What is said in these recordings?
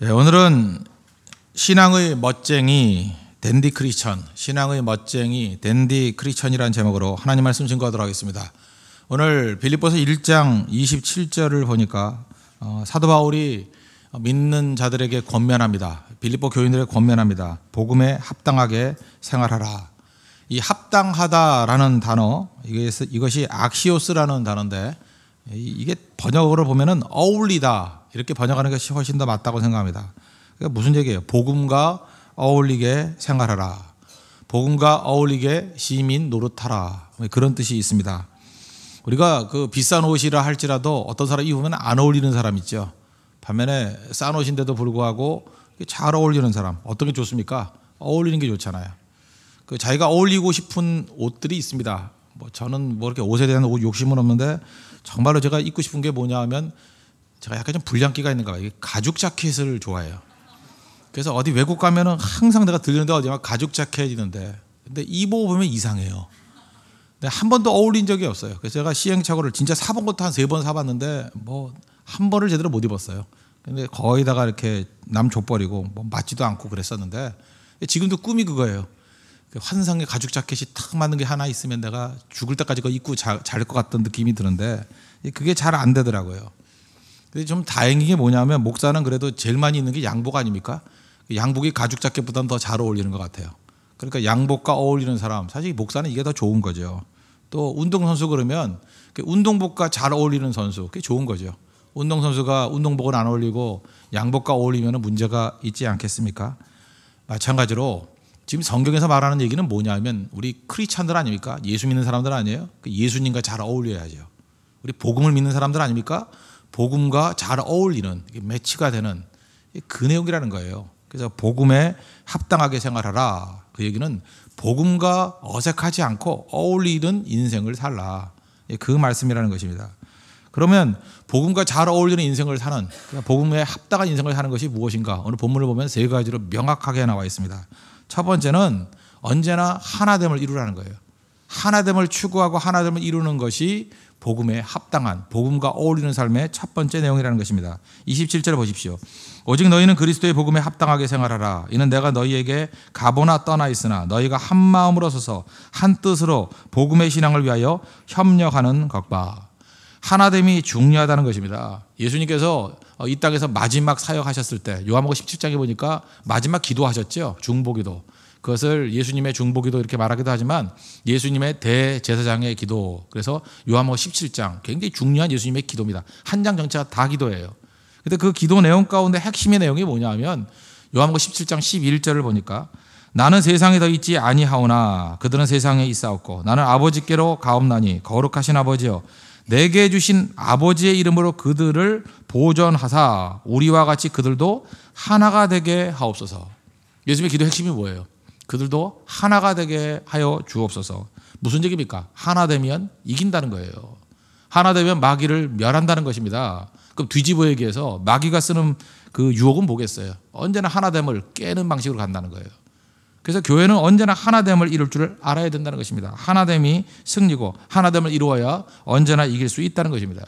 예, 오늘은 신앙의 멋쟁이 댄디 크리천, 신앙의 멋쟁이 댄디 크리천이라는 제목으로 하나님 말씀 증거하도록 하겠습니다. 오늘 빌립보서 1장 27절을 보니까 어, 사도 바울이 믿는 자들에게 권면합니다. 빌립보 교인들에게 권면합니다. 복음에 합당하게 생활하라. 이 합당하다라는 단어 이것이 악시오스라는 단어인데 이게 번역으로 보면 어울리다 이렇게 번역하는 것이 훨씬 더 맞다고 생각합니다. 그러니까 무슨 얘기예요? 복음과 어울리게 생활하라. 복음과 어울리게 시민 노릇하라. 뭐 그런 뜻이 있습니다. 우리가 그 비싼 옷이라 할지라도 어떤 사람 입으면 안 어울리는 사람 있죠. 반면에 싼 옷인데도 불구하고 잘 어울리는 사람 어떤 게 좋습니까? 어울리는 게 좋잖아요. 그 자기가 어울리고 싶은 옷들이 있습니다. 뭐 저는 뭐 이렇게 옷에 대한 욕심은 없는데 정말로 제가 입고 싶은 게 뭐냐 하면 제가 약간 좀 불량기가 있는가 봐요. 가죽 자켓을 좋아해요. 그래서 어디 외국 가면은 항상 내가 들리는데 어디 막 가죽 자켓이는데 근데 입어보면 이상해요. 근데 한 번도 어울린 적이 없어요. 그래서 제가 시행착오를 진짜 사본 것도 한 세 번 사봤는데 뭐 한 번을 제대로 못 입었어요. 근데 거의 다가 이렇게 남 족버리고 뭐 맞지도 않고 그랬었는데 지금도 꿈이 그거예요. 그 환상의 가죽 자켓이 탁 맞는 게 하나 있으면 내가 죽을 때까지 그 입고 잘 것 같던 느낌이 드는데 그게 잘 안 되더라고요. 근데 좀 다행인 게 뭐냐면 목사는 그래도 제일 많이 있는 게 양복 아닙니까? 양복이 가죽 자켓보다는 더 잘 어울리는 것 같아요. 그러니까 양복과 어울리는 사람 사실 목사는 이게 더 좋은 거죠. 또 운동 선수 그러면 그 운동복과 잘 어울리는 선수 그게 좋은 거죠. 운동 선수가 운동복은 안 어울리고 양복과 어울리면 문제가 있지 않겠습니까? 마찬가지로 지금 성경에서 말하는 얘기는 뭐냐면 우리 크리스천들 아닙니까? 예수 믿는 사람들 아니에요? 그 예수님과 잘 어울려야죠. 우리 복음을 믿는 사람들 아닙니까? 복음과 잘 어울리는 매치가 되는 그 내용이라는 거예요. 그래서 복음에 합당하게 생활하라. 그 얘기는 복음과 어색하지 않고 어울리는 인생을 살라. 예, 그 말씀이라는 것입니다. 그러면 복음과 잘 어울리는 인생을 사는 그러니까 복음에 합당한 인생을 사는 것이 무엇인가? 오늘 본문을 보면 세 가지로 명확하게 나와 있습니다. 첫 번째는 언제나 하나됨을 이루라는 거예요. 하나됨을 추구하고 하나됨을 이루는 것이 복음에 합당한 복음과 어울리는 삶의 첫 번째 내용이라는 것입니다. 27절 보십시오. 오직 너희는 그리스도의 복음에 합당하게 생활하라. 이는 내가 너희에게 가보나 떠나 있으나 너희가 한 마음으로 서서 한 뜻으로 복음의 신앙을 위하여 협력하는 것과 하나됨이 중요하다는 것입니다. 예수님께서 어, 이 땅에서 마지막 사역하셨을 때 요한복음 17장에 보니까 마지막 기도하셨죠. 중보기도. 그것을 예수님의 중보기도 이렇게 말하기도 하지만 예수님의 대제사장의 기도 그래서 요한복음 17장 굉장히 중요한 예수님의 기도입니다. 한 장 전체가 다 기도예요. 근데 그 기도 내용 가운데 핵심의 내용이 뭐냐면 하 요한복음 17장 11절을 보니까 나는 세상에 더 있지 아니하오나 그들은 세상에 있사옵고 나는 아버지께로 가옵나니 거룩하신 아버지여 내게 주신 아버지의 이름으로 그들을 보존하사 우리와 같이 그들도 하나가 되게 하옵소서. 예수님의 기도 핵심이 뭐예요? 그들도 하나가 되게 하여 주옵소서. 무슨 얘기입니까? 하나 되면 이긴다는 거예요. 하나 되면 마귀를 멸한다는 것입니다. 그럼 뒤집어 얘기해서 마귀가 쓰는 그 유혹은 뭐겠어요? 언제나 하나됨을 깨는 방식으로 간다는 거예요. 그래서 교회는 언제나 하나됨을 이룰 줄 알아야 된다는 것입니다. 하나됨이 승리고 하나됨을 이루어야 언제나 이길 수 있다는 것입니다.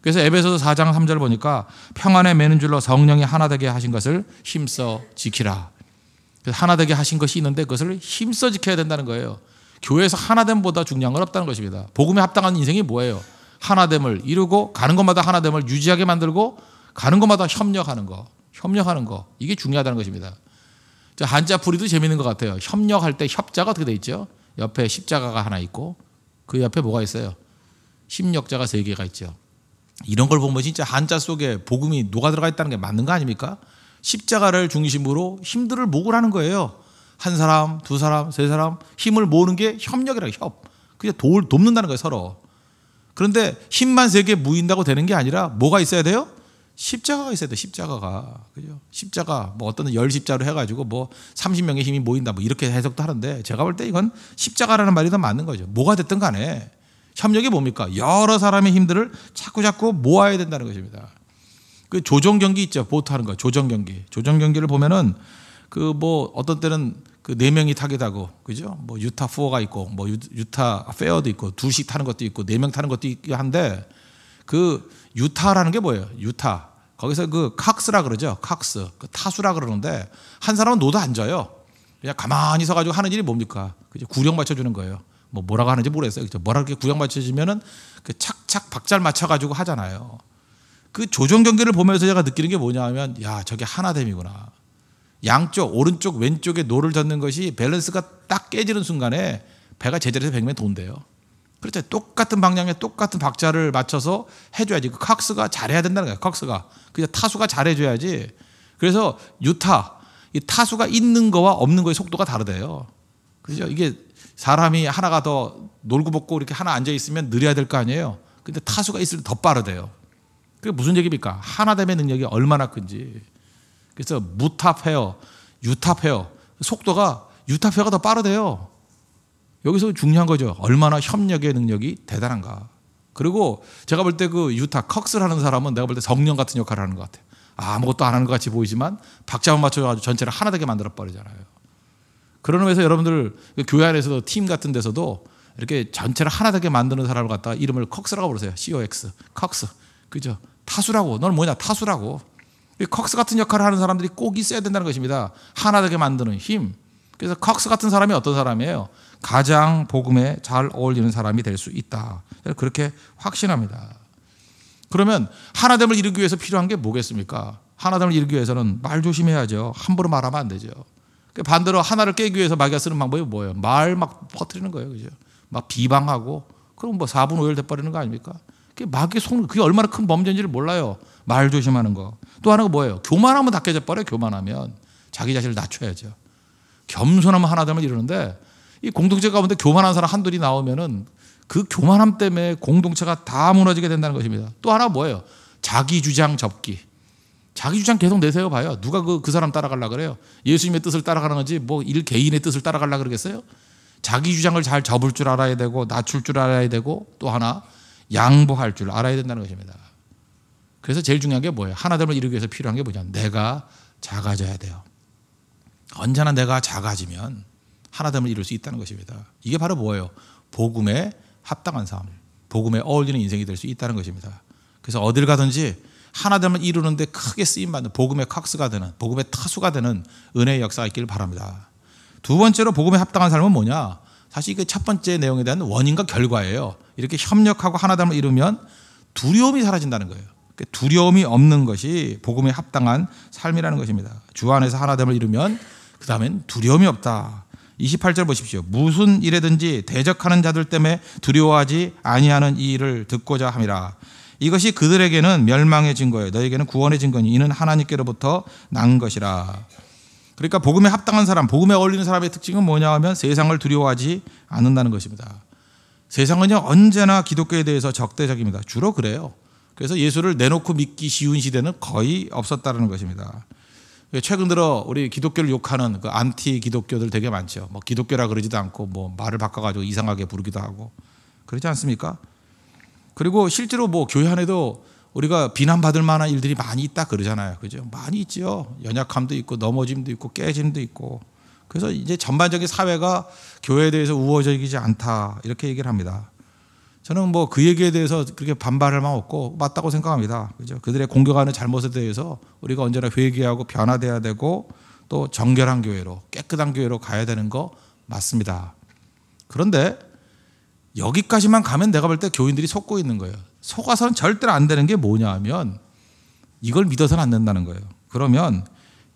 그래서 에베소서 4장 3절 보니까 평안에 매는 줄로 성령이 하나 되게 하신 것을 힘써 지키라. 하나 되게 하신 것이 있는데 그것을 힘써 지켜야 된다는 거예요. 교회에서 하나됨보다 중요한 건 없다는 것입니다. 복음에 합당한 인생이 뭐예요? 하나됨을 이루고 가는 것마다 하나됨을 유지하게 만들고 가는 것마다 협력하는 거, 협력하는 거 이게 중요하다는 것입니다. 저 한자 풀이도 재밌는 것 같아요. 협력할 때 협자가 어떻게 돼 있죠? 옆에 십자가가 하나 있고 그 옆에 뭐가 있어요? 십력자가 세 개가 있죠. 이런 걸 보면 진짜 한자 속에 복음이 녹아 들어가 있다는 게 맞는 거 아닙니까? 십자가를 중심으로 힘들을 모으라는 거예요. 한 사람, 두 사람, 세 사람 힘을 모으는 게 협력이라고 협. 그냥 도, 돕는다는 거예요, 서로. 그런데 힘만 세게 모인다고 되는 게 아니라 뭐가 있어야 돼요? 십자가가 있어야 돼, 십자가가. 그죠? 십자가, 뭐 어떤 열 십자로 해가지고 뭐 30명의 힘이 모인다, 뭐 이렇게 해석도 하는데 제가 볼 때 이건 십자가라는 말이 더 맞는 거죠. 뭐가 됐든 간에 협력이 뭡니까? 여러 사람의 힘들을 자꾸자꾸 모아야 된다는 것입니다. 그 조정 경기 있죠. 보트 하는 거. 조정 경기. 조정 경기를 보면은 그 뭐 어떤 때는 그 네 명이 타기도 하고 그죠? 뭐 유타 포어가 있고 뭐 유타 페어도 있고 두 식 타는 것도 있고 네 명 타는 것도 있긴 한데 그 유타라는 게 뭐예요? 유타. 거기서 그 칵스라 그러죠. 칵스. 그 타수라 그러는데 한 사람은 노도 앉아요. 그냥 가만히 서 가지고 하는 일이 뭡니까? 그죠? 구령 맞춰 주는 거예요. 뭐 뭐라고 하는지 모르겠어요. 그죠? 뭐라 그게 구령 맞춰 주면은 그 착착 박자를 맞춰 가지고 하잖아요. 그 조정 경기를 보면서 제가 느끼는 게 뭐냐면 야 저게 하나됨이구나. 양쪽 오른쪽 왼쪽에 노를 젓는 것이 밸런스가 딱 깨지는 순간에 배가 제자리에서 백0 0 돈대요. 그렇죠. 똑같은 방향에 똑같은 박자를 맞춰서 해줘야지. 그 칵스가 잘해야 된다는 거예요. 칵스가 그냥 타수가 잘해줘야지. 그래서 유타 이 타수가 있는 거와 없는 거의 속도가 다르대요. 그죠? 이게 사람이 하나가 더 놀고 먹고 이렇게 하나 앉아 있으면 느려야 될 거 아니에요. 근데 타수가 있을 때 더 빠르대요. 그게 무슨 얘기입니까? 하나됨의 능력이 얼마나 큰지. 그래서 무탑해어유탑해어 속도가 유탑어가더 빠르대요. 여기서 중요한 거죠. 얼마나 협력의 능력이 대단한가. 그리고 제가 볼 때 그 유타 컥스라는 사람은 내가 볼 때 성령 같은 역할을 하는 것 같아요. 아무것도 안 하는 것 같이 보이지만 박자만 맞춰가지고 전체를 하나 되게 만들어 버리잖아요. 그런 의미에서 여러분들 그 교회 안에서도 팀 같은 데서도 이렇게 전체를 하나 되게 만드는 사람을 갖다 가 이름을 컥스라고 부르세요. COX. 컥스. 그죠? 타수라고. 너는 뭐냐? 타수라고. 이 컥스 같은 역할을 하는 사람들이 꼭 있어야 된다는 것입니다. 하나 되게 만드는 힘. 그래서 컥스 같은 사람이 어떤 사람이에요? 가장 복음에 잘 어울리는 사람이 될 수 있다. 그렇게 확신합니다. 그러면 하나됨을 이루기 위해서 필요한 게 뭐겠습니까? 하나됨을 이루기 위해서는 말 조심해야죠. 함부로 말하면 안 되죠. 그러니까 반대로 하나를 깨기 위해서 마귀가 쓰는 방법이 뭐예요? 말 막 퍼뜨리는 거예요. 그죠? 막 비방하고 그럼 뭐 4분 5열 돼버리는 거 아닙니까? 마귀의 손, 그게 얼마나 큰 범죄인지를 몰라요. 말 조심하는 거. 또 하나가 뭐예요? 교만하면 다 깨져버려요. 교만하면. 자기 자신을 낮춰야죠. 겸손하면 하나 되면 이러는데 이 공동체 가운데 교만한 사람 한둘이 나오면은 그 교만함 때문에 공동체가 다 무너지게 된다는 것입니다. 또 하나 뭐예요? 자기 주장 접기. 자기 주장 계속 내세요 봐요. 누가 그, 그 사람 따라가려 그래요? 예수님의 뜻을 따라가는 건지 뭐 일 개인의 뜻을 따라가려 그러겠어요? 자기 주장을 잘 접을 줄 알아야 되고 낮출 줄 알아야 되고 또 하나 양보할 줄 알아야 된다는 것입니다. 그래서 제일 중요한 게 뭐예요? 하나됨을 이루기 위해서 필요한 게 뭐냐? 내가 작아져야 돼요. 언제나 내가 작아지면 하나됨을 이룰 수 있다는 것입니다. 이게 바로 뭐예요? 복음에 합당한 삶, 복음에 어울리는 인생이 될 수 있다는 것입니다. 그래서 어딜 가든지 하나됨을 이루는데 크게 쓰임받는 복음의 칵스가 되는 복음의 타수가 되는 은혜의 역사가 있기를 바랍니다. 두 번째로 복음에 합당한 삶은 뭐냐? 사실 이게 첫 번째 내용에 대한 원인과 결과예요. 이렇게 협력하고 하나됨을 이루면 두려움이 사라진다는 거예요. 그러니까 두려움이 없는 것이 복음에 합당한 삶이라는 것입니다. 주 안에서 하나됨을 이루면 그 다음엔 두려움이 없다. 28절 보십시오. 무슨 일에든지 대적하는 자들 때문에 두려워하지 아니하는 이 일을 듣고자 함이라. 이것이 그들에게는 멸망의 증거예요. 너에게는 구원의 증거니 이는 하나님께로부터 난 것이라. 그러니까 복음에 합당한 사람, 복음에 어울리는 사람의 특징은 뭐냐 하면 세상을 두려워하지 않는다는 것입니다. 세상은요 언제나 기독교에 대해서 적대적입니다. 주로 그래요. 그래서 예수를 내놓고 믿기 쉬운 시대는 거의 없었다는 것입니다. 최근 들어 우리 기독교를 욕하는 그 안티 기독교들 되게 많죠. 뭐 기독교라 그러지도 않고 뭐 말을 바꿔가지고 이상하게 부르기도 하고 그러지 않습니까? 그리고 실제로 뭐 교회 안에도 우리가 비난받을 만한 일들이 많이 있다 그러잖아요. 그죠? 많이 있죠. 연약함도 있고 넘어짐도 있고 깨짐도 있고 그래서 이제 전반적인 사회가 교회에 대해서 우호적이지 않다 이렇게 얘기를 합니다. 저는 뭐 그 얘기에 대해서 그렇게 반발할 만 없고 맞다고 생각합니다. 그죠? 그들의 공격하는 잘못에 대해서 우리가 언제나 회개하고 변화돼야 되고 또 정결한 교회로 깨끗한 교회로 가야 되는 거 맞습니다. 그런데 여기까지만 가면 내가 볼 때 교인들이 속고 있는 거예요. 속아서는 절대로 안 되는 게 뭐냐 하면 이걸 믿어서는 안 된다는 거예요. 그러면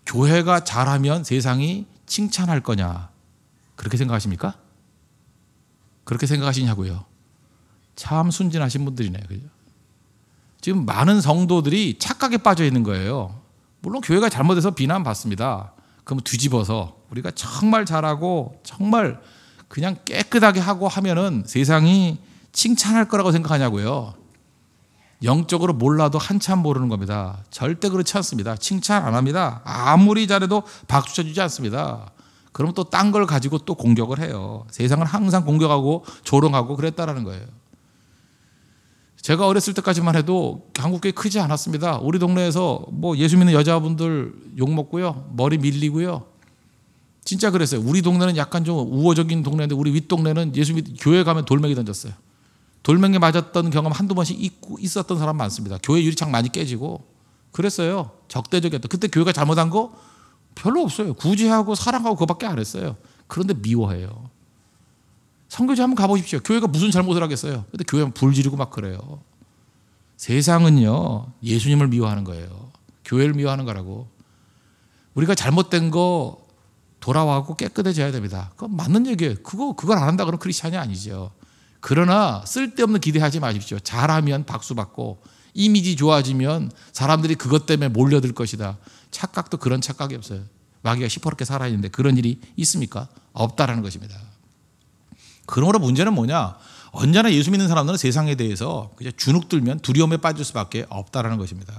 교회가 잘하면 세상이 칭찬할 거냐? 그렇게 생각하십니까? 그렇게 생각하시냐고요. 참 순진하신 분들이네요. 그죠? 지금 많은 성도들이 착각에 빠져 있는 거예요. 물론 교회가 잘못해서 비난받습니다. 그럼 뒤집어서 우리가 정말 잘하고 정말 그냥 깨끗하게 하고 하면은 세상이 칭찬할 거라고 생각하냐고요. 영적으로 몰라도 한참 모르는 겁니다. 절대 그렇지 않습니다. 칭찬 안 합니다. 아무리 잘해도 박수 쳐주지 않습니다. 그럼 또 딴 걸 가지고 또 공격을 해요. 세상은 항상 공격하고 조롱하고 그랬다라는 거예요. 제가 어렸을 때까지만 해도 한국교회 크지 않았습니다. 우리 동네에서 뭐 예수 믿는 여자분들 욕 먹고요. 머리 밀리고요. 진짜 그랬어요. 우리 동네는 약간 좀 우호적인 동네인데 우리 윗동네는 예수 믿 교회 가면 돌멩이 던졌어요. 돌멩이 맞았던 경험 한두 번씩 있고 있었던 사람 많습니다. 교회 유리창 많이 깨지고 그랬어요. 적대적이었다. 그때 교회가 잘못한 거 별로 없어요. 구제하고 사랑하고 그거밖에 안 했어요. 그런데 미워해요. 성교지 한번 가보십시오. 교회가 무슨 잘못을 하겠어요. 근데 교회는 불지르고 막 그래요. 세상은요 예수님을 미워하는 거예요. 교회를 미워하는 거라고. 우리가 잘못된 거 돌아와고 깨끗해져야 됩니다. 그건 맞는 얘기예요. 그거 그걸 안 한다 그러면 크리스천이 아니죠. 그러나 쓸데없는 기대하지 마십시오. 잘하면 박수 받고 이미지 좋아지면 사람들이 그것 때문에 몰려들 것이다. 착각도 그런 착각이 없어요. 마귀가 시퍼렇게 살아있는데 그런 일이 있습니까? 없다라는 것입니다. 그러므로 문제는 뭐냐? 언제나 예수 믿는 사람들은 세상에 대해서 그냥 주눅 들면 두려움에 빠질 수밖에 없다라는 것입니다.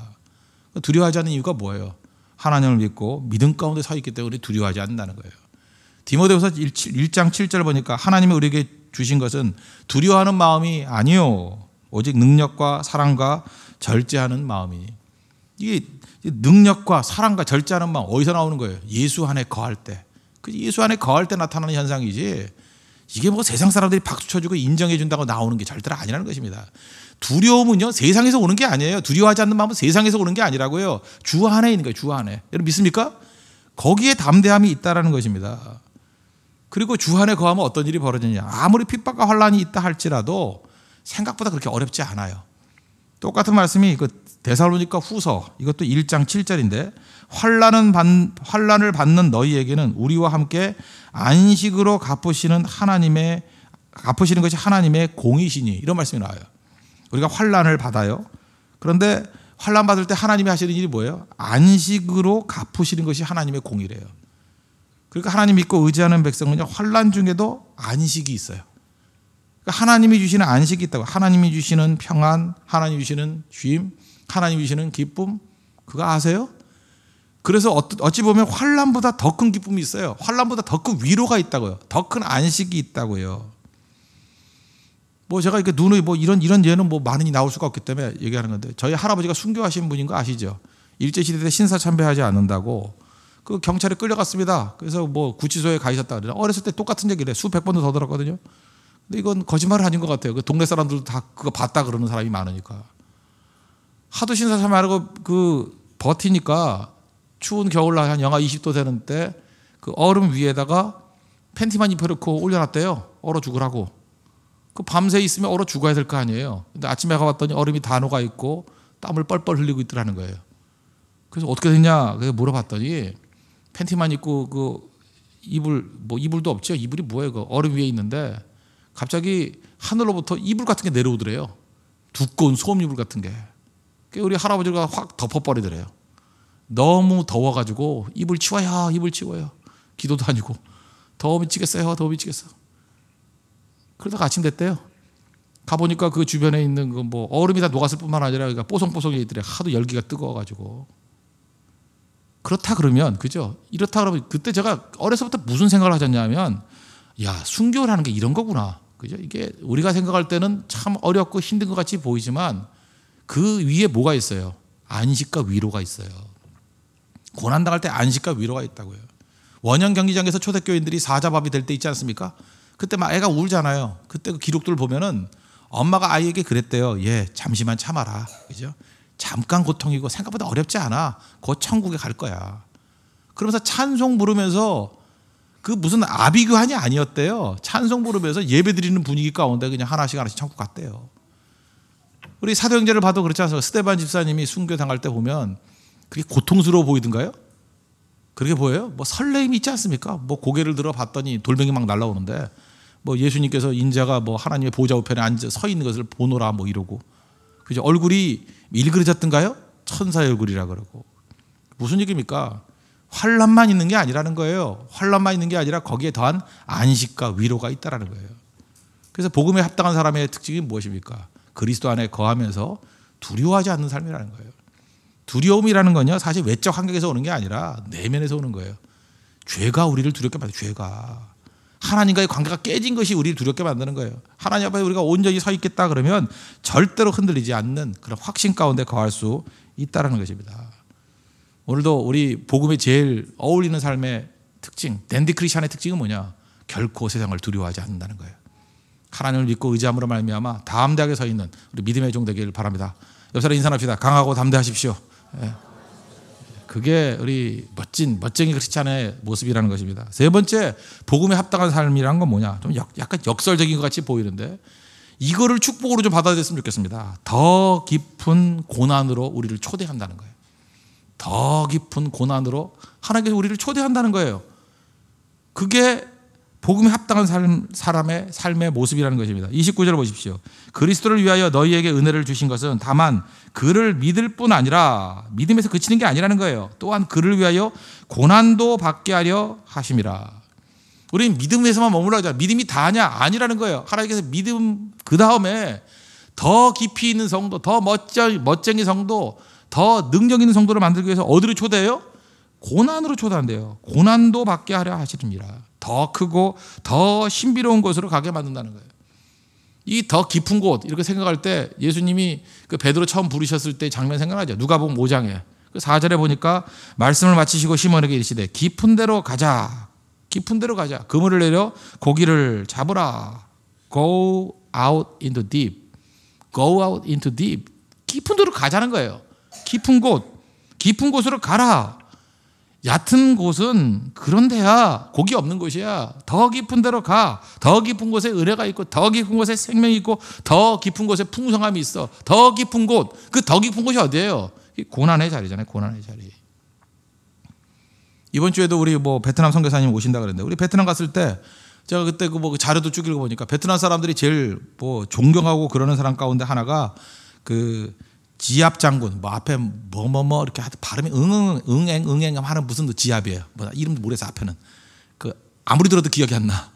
두려워하지 않는 이유가 뭐예요? 하나님을 믿고 믿음 가운데 서 있기 때문에 두려워하지 않는다는 거예요. 디모데후서 1장 7절 보니까 하나님이 우리에게 주신 것은 두려워하는 마음이 아니요. 오직 능력과 사랑과 절제하는 마음이. 이게 능력과 사랑과 절제하는 마음 어디서 나오는 거예요? 예수 안에 거할 때. 그 예수 안에 거할 때 나타나는 현상이지. 이게 뭐 세상 사람들이 박수 쳐주고 인정해 준다고 나오는 게절대 아니라는 것입니다. 두려움은요 세상에서 오는 게 아니에요. 두려워하지 않는 마음은 세상에서 오는 게 아니라고요. 주 안에 있는 거예요. 주 안에. 여러분 믿습니까? 거기에 담대함이 있다라는 것입니다. 그리고 주한에 거하면 어떤 일이 벌어지냐. 아무리 핍박과 환란이 있다 할지라도 생각보다 그렇게 어렵지 않아요. 똑같은 말씀이 그 데살로니가 후서 이것도 1장 7절인데 환란은 받, 환란을 받는 너희에게는 우리와 함께 안식으로 갚으시는 하나님의 갚으시는 것이 하나님의 공이시니 이런 말씀이 나와요. 우리가 환란을 받아요. 그런데 환란 받을 때 하나님이 하시는 일이 뭐예요? 안식으로 갚으시는 것이 하나님의 공이래요. 그러니까 하나님 믿고 의지하는 백성은요 환란 중에도 안식이 있어요. 그러니까 하나님이 주시는 안식이 있다고. 하나님이 주시는 평안, 하나님이 주시는 쉼, 하나님이 주시는 기쁨 그거 아세요? 그래서 어찌 보면 환란보다 더 큰 기쁨이 있어요. 환란보다 더 큰 위로가 있다고요. 더 큰 안식이 있다고요. 뭐 제가 이렇게 눈의 뭐 이런 이런 예는 뭐 많이 나올 수가 없기 때문에 얘기하는 건데 저희 할아버지가 순교하신 분인 거 아시죠? 일제 시대 때 신사 참배하지 않는다고 그 경찰에 끌려갔습니다. 그래서 뭐 구치소에 가있었다 어렸을 때 똑같은 얘기를 해. 수 백 번도 더 들었거든요. 근데 이건 거짓말 을 아닌 것 같아요. 그 동네 사람들도 다 그거 봤다 그러는 사람이 많으니까. 하도 신사참 말고 그 버티니까 추운 겨울날 한 영하 20도 되는 때 그 얼음 위에다가 팬티만 입혀놓고 올려놨대요. 얼어 죽으라고. 그 밤새 있으면 얼어 죽어야 될 거 아니에요. 근데 아침에 가봤더니 얼음이 다 녹아 있고 땀을 뻘뻘 흘리고 있더라는 거예요. 그래서 어떻게 됐냐? 그래서 물어봤더니 팬티만 입고 그 이불 뭐 이불도 없죠. 이불이 뭐예요? 그 얼음 위에 있는데 갑자기 하늘로부터 이불 같은 게 내려오더래요. 두꺼운 소음 이불 같은 게. 우리 할아버지가 확 덮어버리더래요. 너무 더워가지고 이불 치워요, 이불 치워요. 기도도 아니고 더워 미치겠어요, 더워 미치겠어. 그러다가 아침 됐대요. 가보니까 그 주변에 있는 그 뭐 얼음이 다 녹았을 뿐만 아니라 그러니까 뽀송뽀송해 있더래. 하도 열기가 뜨거워가지고. 그렇다 그러면 그죠? 이렇다 그러면 그때 제가 어려서부터 무슨 생각을 하셨냐면 야순교를하는게 이런 거구나 그죠? 이게 우리가 생각할 때는 참 어렵고 힘든 것 같이 보이지만 그 위에 뭐가 있어요? 안식과 위로가 있어요. 고난 당할 때 안식과 위로가 있다고요. 원형 경기장에서 초대교인들이 사자밥이 될 때 있지 않습니까? 그때 막 애가 울잖아요. 그때 그기록들 보면은 엄마가 아이에게 그랬대요. 예, 잠시만 참아라. 그죠? 잠깐 고통이고 생각보다 어렵지 않아. 곧 천국에 갈 거야. 그러면서 찬송 부르면서 그 무슨 아비규환이 아니었대요. 찬송 부르면서 예배 드리는 분위기 가운데 그냥 하나씩 하나씩 천국 갔대요. 우리 사도행전을 봐도 그렇지 않습니까? 스테반 집사님이 순교 당할 때 보면 그게 고통스러워 보이던가요? 그렇게 보여요? 뭐 설레임이 있지 않습니까? 뭐 고개를 들어 봤더니 돌멩이 막 날라오는데 뭐 예수님께서 인자가 뭐 하나님의 보좌 우편에 앉아 서 있는 것을 보노라 뭐 이러고 그죠? 얼굴이 일그러졌던가요? 천사의 얼굴이라 그러고. 무슨 얘기입니까? 환란만 있는 게 아니라는 거예요. 환란만 있는 게 아니라 거기에 더한 안식과 위로가 있다라는 거예요. 그래서 복음에 합당한 사람의 특징이 무엇입니까? 그리스도 안에 거하면서 두려워하지 않는 삶이라는 거예요. 두려움이라는 건요, 사실 외적 환경에서 오는 게 아니라 내면에서 오는 거예요. 죄가 우리를 두렵게 만들 죄가. 하나님과의 관계가 깨진 것이 우리를 두렵게 만드는 거예요. 하나님 앞에 우리가 온전히 서 있겠다 그러면 절대로 흔들리지 않는 그런 확신 가운데 거할 수 있다라는 것입니다. 오늘도 우리 복음에 제일 어울리는 삶의 특징, 댄디 크리스천의 특징은 뭐냐? 결코 세상을 두려워하지 않는다는 거예요. 하나님을 믿고 의지함으로 말미암아 담대하게 서 있는 우리 믿음의 종 되기를 바랍니다. 옆 사람 인사합시다. 강하고 담대하십시오. 예. 그게 우리 멋진 멋쟁이 크리스찬의 모습이라는 것입니다. 세 번째 복음에 합당한 삶이라는 건 뭐냐? 좀 역, 약간 역설적인 것 같이 보이는데 이거를 축복으로 좀 받아들였으면 좋겠습니다. 더 깊은 고난으로 우리를 초대한다는 거예요. 더 깊은 고난으로 하나님께서 우리를 초대한다는 거예요. 그게 복음에 합당한 삶, 사람의 삶의 모습이라는 것입니다. 29절 보십시오. 그리스도를 위하여 너희에게 은혜를 주신 것은 다만 그를 믿을 뿐 아니라 믿음에서 그치는 게 아니라는 거예요. 또한 그를 위하여 고난도 받게 하려 하심이라. 우리는 믿음에서만 머물러자. 믿음이 다냐? 아니라는 거예요. 하나님께서 믿음 그 다음에 더 깊이 있는 성도, 더 멋쟁이 성도, 더 능력 있는 성도를 만들기 위해서 어디로 초대해요? 고난으로 초단돼요. 고난도 받게 하려 하십니다. 더 크고 더 신비로운 곳으로 가게 만든다는 거예요. 이 더 깊은 곳 이렇게 생각할 때 예수님이 그 베드로 처음 부르셨을 때 장면 생각나죠. 누가복음 5장에 그 4절에 보니까 말씀을 마치시고 시몬에게 이르시되 깊은 데로 가자. 깊은 데로 가자. 그물을 내려 고기를 잡으라. Go out into deep. Go out into deep. 깊은 데로 가자는 거예요. 깊은 곳. 깊은 곳으로 가라. 얕은 곳은 그런 데야 곡이 없는 곳이야. 더 깊은 데로 가. 더 깊은 곳에 은혜가 있고 더 깊은 곳에 생명이 있고 더 깊은 곳에 풍성함이 있어. 더 깊은 곳. 그 더 깊은 곳이 어디예요? 고난의 자리잖아요. 고난의 자리. 이번 주에도 우리 뭐 베트남 선교사님 오신다 그랬는데 우리 베트남 갔을 때 제가 그때 그뭐 그 자료도 쭉 읽어보니까 베트남 사람들이 제일 뭐 존경하고 그러는 사람 가운데 하나가 그 지압 장군 뭐 앞에 뭐뭐뭐 뭐, 뭐 이렇게 하여튼 발음이 응응 응행 응행 하는 무슨 지압이에요. 뭐 이름도 모르겠어 앞에는 그 아무리 들어도 기억이 안 나.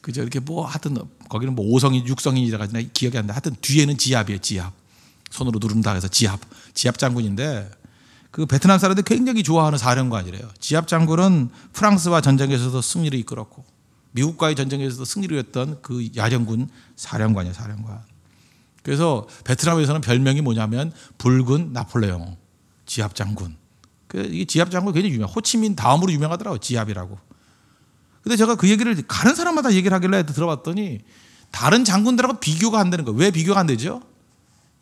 그죠 이렇게 뭐 하여튼 거기는 뭐 오성이 육성이라 가지고 기억이 안 나. 하여튼 뒤에는 지압이에요 지압. 손으로 누른다 해서 지압 지압 장군인데 그 베트남 사람들이 굉장히 좋아하는 사령관이래요. 지압 장군은 프랑스와 전쟁에서도 승리를 이끌었고 미국과의 전쟁에서도 승리를 했던 그 야령군 사령관이에요 사령관. 그래서 베트남에서는 별명이 뭐냐면 붉은 나폴레옹 지압 장군. 그 이 지압 장군 굉장히 유명. 호치민 다음으로 유명하더라고 지압이라고. 근데 제가 그 얘기를 다른 사람마다 얘기를 하길래 들어봤더니 다른 장군들하고 비교가 안 되는 거예요. 왜 비교가 안 되죠?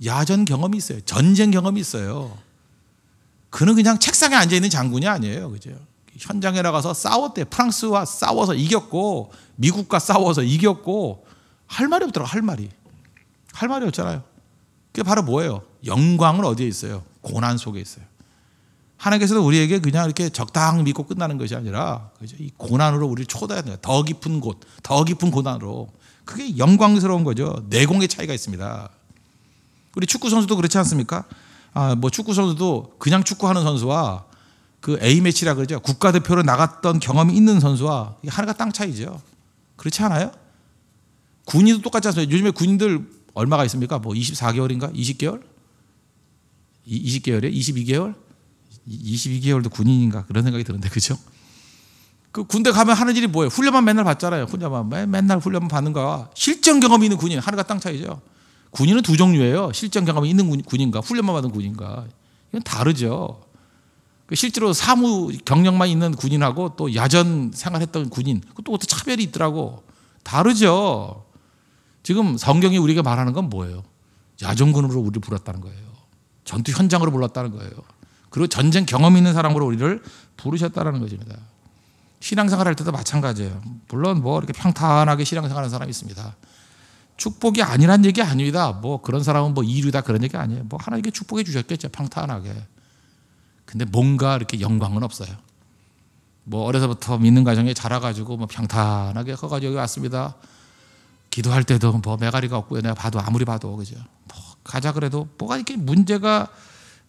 야전 경험이 있어요. 전쟁 경험이 있어요. 그는 그냥 책상에 앉아 있는 장군이 아니에요. 그죠? 현장에 나가서 싸웠대. 프랑스와 싸워서 이겼고 미국과 싸워서 이겼고 할 말이 없더라고. 할 말이. 할 말이 없잖아요. 그게 바로 뭐예요? 영광은 어디에 있어요? 고난 속에 있어요. 하나님께서도 우리에게 그냥 이렇게 적당 믿고 끝나는 것이 아니라 그죠? 이 고난으로 우리를 초대해야 돼요. 더 깊은 곳, 더 깊은 고난으로. 그게 영광스러운 거죠. 내공의 차이가 있습니다. 우리 축구 선수도 그렇지 않습니까? 아, 뭐 축구 선수도 그냥 축구하는 선수와 그 A 매치라 그러죠. 국가대표로 나갔던 경험이 있는 선수와 하나가 땅 차이죠. 그렇지 않아요? 군인도 똑같지 않습니까? 요즘에 군인들 얼마가 있습니까? 뭐 24개월인가? 20개월? 20개월에 22개월? 22개월도 군인인가? 그런 생각이 드는데 그죠? 그 군대 가면 하는 일이 뭐예요? 훈련만 맨날 받잖아요. 훈련만 맨날 훈련만 받는 거야 실전 경험이 있는 군인 하늘과 땅 차이죠. 군인은 두 종류예요. 실전 경험이 있는 군인과 훈련만 받은 군인과 이건 다르죠. 그 실제로 사무 경력만 있는 군인하고 또 야전 생활했던 군인 그것도 차별이 있더라고. 다르죠. 지금 성경이 우리에게 말하는 건 뭐예요? 야전군으로 우리를 불렀다는 거예요. 전투 현장으로 불렀다는 거예요. 그리고 전쟁 경험 있는 사람으로 우리를 부르셨다는 것입니다. 신앙생활 할 때도 마찬가지예요. 물론 뭐 이렇게 평탄하게 신앙생활하는 사람이 있습니다. 축복이 아니란 얘기 아닙니다. 뭐 그런 사람은 뭐 이류다 그런 얘기 아니에요. 뭐 하나님께 축복해 주셨겠죠. 평탄하게. 근데 뭔가 이렇게 영광은 없어요. 뭐 어려서부터 믿는 가정에 자라가지고 뭐 평탄하게 커가지고 여기 왔습니다. 기도할 때도 뭐 메가리가 없고요. 내가 봐도 아무리 봐도 그죠. 뭐 가자 그래도 뭐가 이렇게 문제가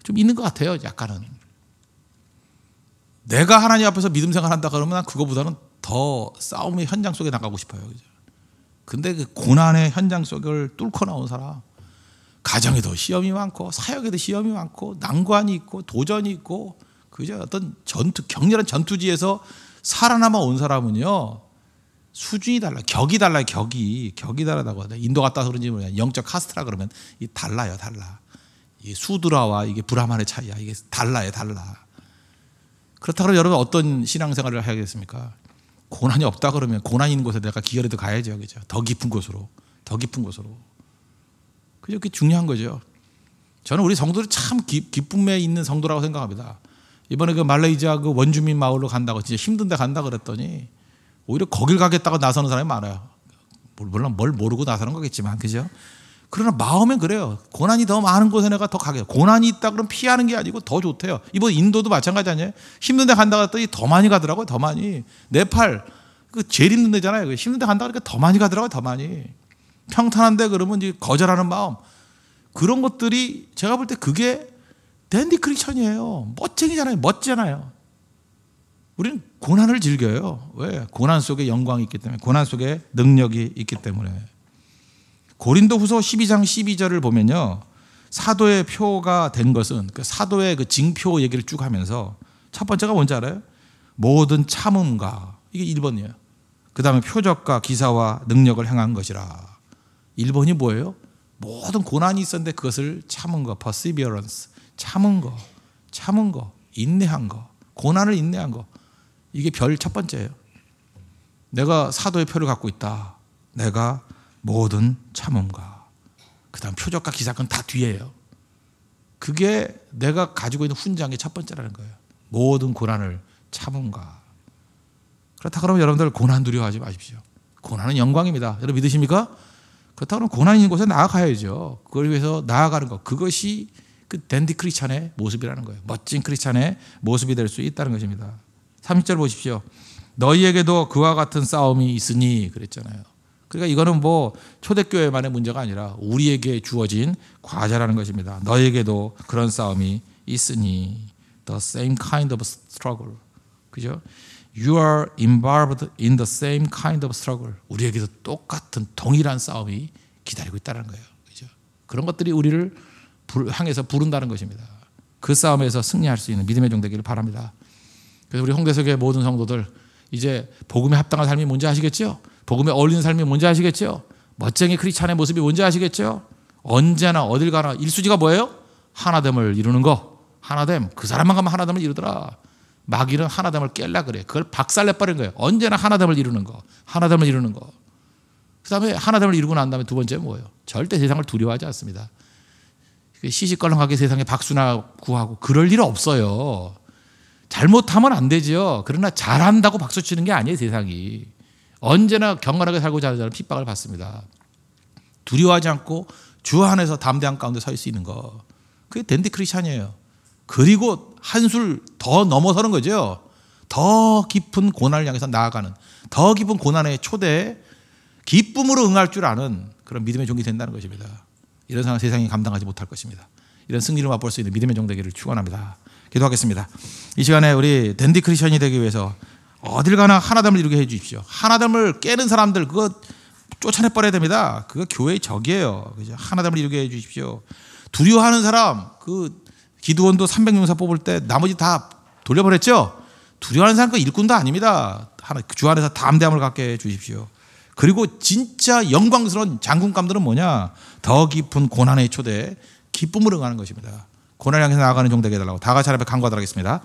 좀 있는 것 같아요. 약간은. 내가 하나님 앞에서 믿음 생활한다 그러면 난 그거보다는 더 싸움의 현장 속에 나가고 싶어요. 그죠. 근데 그 고난의 현장 속을 뚫고 나온 사람, 가정에도 시험이 많고 사역에도 시험이 많고 난관이 있고 도전이 있고 그저 어떤 전투 격렬한 전투지에서 살아남아 온 사람은요 수준이 달라. 격이 달라요. 격이. 격이 다르다고 하다. 인도 갔다 그런지 모르겠 영적 카스트라 그러면 이 달라요. 달라. 이 수드라와 이게 브라만의 차이야. 이게 달라요. 달라. 그렇다면 여러분 어떤 신앙생활을 해야겠습니까? 고난이 없다 그러면 고난 있는 곳에 내가 기어라도 가야죠. 그죠? 더 깊은 곳으로. 더 깊은 곳으로. 그죠? 그게 중요한 거죠. 저는 우리 성도들참 기, 기쁨에 있는 성도라고 생각합니다. 이번에 그 말레이시아 그 원주민 마을로 간다고 진짜 힘든데 간다 그랬더니 오히려 거길 가겠다고 나서는 사람이 많아요. 물론 뭘 모르고 나서는 거겠지만, 그죠? 그러나 마음은 그래요. 고난이 더 많은 곳에 내가 더 가게. 고난이 있다 그러면 피하는 게 아니고 더 좋대요. 이번 인도도 마찬가지 아니에요? 힘든데 간다 갔더니 더 많이 가더라고요. 더 많이. 네팔. 그 제일 힘든 데잖아요. 힘든데 간다 그러니까 더 많이 가더라고요. 더 많이. 평탄한데 그러면 이제 거절하는 마음. 그런 것들이 제가 볼 때 그게 댄디 크리천이에요. 멋쟁이잖아요. 멋지잖아요. 우리는 고난을 즐겨요. 왜? 고난 속에 영광이 있기 때문에, 고난 속에 능력이 있기 때문에. 고린도 후서 12장 12절을 보면요. 사도의 표가 된 것은 그 사도의 그 징표 얘기를 쭉 하면서 첫 번째가 뭔지 알아요? 모든 참음과 이게 1번이에요. 그 다음에 표적과 기사와 능력을 행한 것이라. 1번이 뭐예요? 모든 고난이 있었는데 그것을 참은 거, perseverance. 참은 거, 참은 거, 인내한 거, 고난을 인내한 거. 이게 별 첫 번째예요. 내가 사도의 표를 갖고 있다. 내가 모든 참음과 그다음 표적과 기사건 다 뒤에요. 그게 내가 가지고 있는 훈장의 첫 번째라는 거예요. 모든 고난을 참음과 그렇다 그러면 여러분들 고난 두려워하지 마십시오. 고난은 영광입니다. 여러분 믿으십니까? 그렇다 그러면 고난 있는 곳에 나아가야죠. 그걸 위해서 나아가는 것 그것이 그 댄디 크리스찬의 모습이라는 거예요. 멋진 크리스찬의 모습이 될 수 있다는 것입니다. 30절 보십시오. 너희에게도 그와 같은 싸움이 있으니 그랬잖아요. 그러니까 이거는 뭐 초대교회만의 문제가 아니라 우리에게 주어진 과제라는 것입니다. 너에게도 그런 싸움이 있으니 the same kind of struggle. 그죠? You are involved in the same kind of struggle. 우리에게도 똑같은 동일한 싸움이 기다리고 있다는 거예요. 그죠? 그런 것들이 우리를 향해서 부른다는 것입니다. 그 싸움에서 승리할 수 있는 믿음의 종 되기를 바랍니다. 그래서 우리 홍대석의 모든 성도들 이제 복음에 합당한 삶이 뭔지 아시겠죠? 복음에 어울리는 삶이 뭔지 아시겠죠? 멋쟁이 크리스찬의 모습이 뭔지 아시겠죠? 언제나 어딜 가나 일수지가 뭐예요? 하나됨을 이루는 거. 하나됨. 그 사람만 가면 하나됨을 이루더라. 마귀는 하나됨을 깰라 그래. 그걸 박살내 버린 거예요. 언제나 하나됨을 이루는 거. 하나됨을 이루는 거. 그다음에 하나됨을 이루고 난 다음에 두 번째 뭐예요? 절대 세상을 두려워하지 않습니다. 그 시시껄렁하게 세상에 박수나 구하고 그럴 일 없어요. 잘못하면 안 되지요. 그러나 잘한다고 박수 치는 게 아니에요, 세상이. 언제나 경건하게 살고자 하는 사 핍박을 받습니다. 두려워하지 않고 주 안에서 담대한 가운데 서 있을 수 있는 거. 그게 댄디 크리스찬이에요. 그리고 한 술 더 넘어서는 거죠. 더 깊은 고난을 향해서 나아가는, 더 깊은 고난의 초대에 기쁨으로 응할 줄 아는 그런 믿음의 종이 된다는 것입니다. 이런 상황 세상이 감당하지 못할 것입니다. 이런 승리를 맛볼 수 있는 믿음의 종 되기를 축원합니다. 기도하겠습니다. 이 시간에 우리 댄디 크리션이 되기 위해서 어딜 가나 하나됨을 이루게 해 주십시오. 하나됨을 깨는 사람들 그거 쫓아내 버려야 됩니다. 그거 교회의 적이에요. 그죠? 하나됨을 이루게 해 주십시오. 두려워하는 사람 그 기도원도 300명사 뽑을 때 나머지 다 돌려버렸죠. 두려워하는 사람 그 일꾼도 아닙니다. 하나 주 안에서 담대함을 갖게 해 주십시오. 그리고 진짜 영광스러운 장군감들은 뭐냐? 더 깊은 고난의 초대 기쁨으로 가는 것입니다. 고난을 향해서 나아가는 종되게 해달라고 다 같이 하나님간과하도록 하겠습니다.